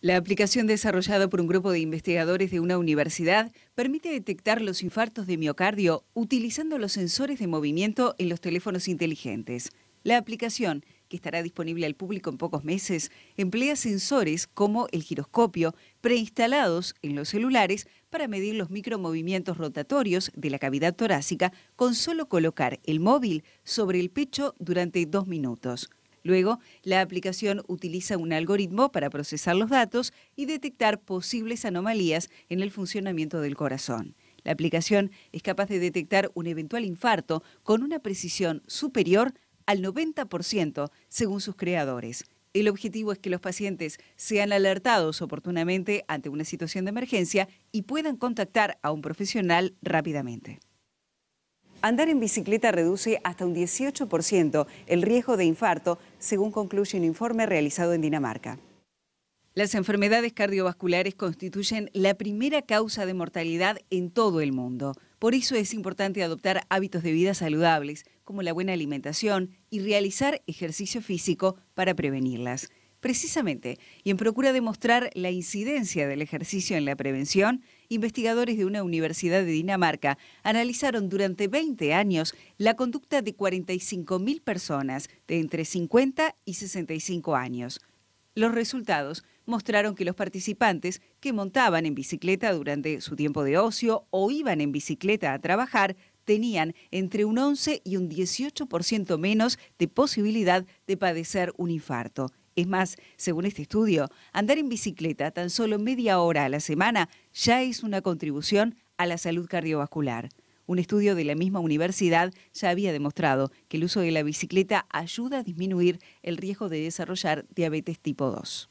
La aplicación desarrollada por un grupo de investigadores de una universidad permite detectar los infartos de miocardio utilizando los sensores de movimiento en los teléfonos inteligentes. La aplicación, que estará disponible al público en pocos meses, emplea sensores como el giroscopio preinstalados en los celulares para medir los micromovimientos rotatorios de la cavidad torácica con solo colocar el móvil sobre el pecho durante dos minutos. Luego, la aplicación utiliza un algoritmo para procesar los datos y detectar posibles anomalías en el funcionamiento del corazón. La aplicación es capaz de detectar un eventual infarto con una precisión superior al 90%, según sus creadores. El objetivo es que los pacientes sean alertados oportunamente ante una situación de emergencia y puedan contactar a un profesional rápidamente. Andar en bicicleta reduce hasta un 18% el riesgo de infarto, según concluye un informe realizado en Dinamarca. Las enfermedades cardiovasculares constituyen la primera causa de mortalidad en todo el mundo. Por eso es importante adoptar hábitos de vida saludables, como la buena alimentación, y realizar ejercicio físico para prevenirlas. Precisamente, y en procura de mostrar la incidencia del ejercicio en la prevención, investigadores de una universidad de Dinamarca analizaron durante 20 años la conducta de 45.000 personas de entre 50 y 65 años. Los resultados mostraron que los participantes que montaban en bicicleta durante su tiempo de ocio o iban en bicicleta a trabajar tenían entre un 11 y un 18% menos de posibilidad de padecer un infarto. Es más, según este estudio, andar en bicicleta tan solo media hora a la semana ya es una contribución a la salud cardiovascular. Un estudio de la misma universidad ya había demostrado que el uso de la bicicleta ayuda a disminuir el riesgo de desarrollar diabetes tipo 2.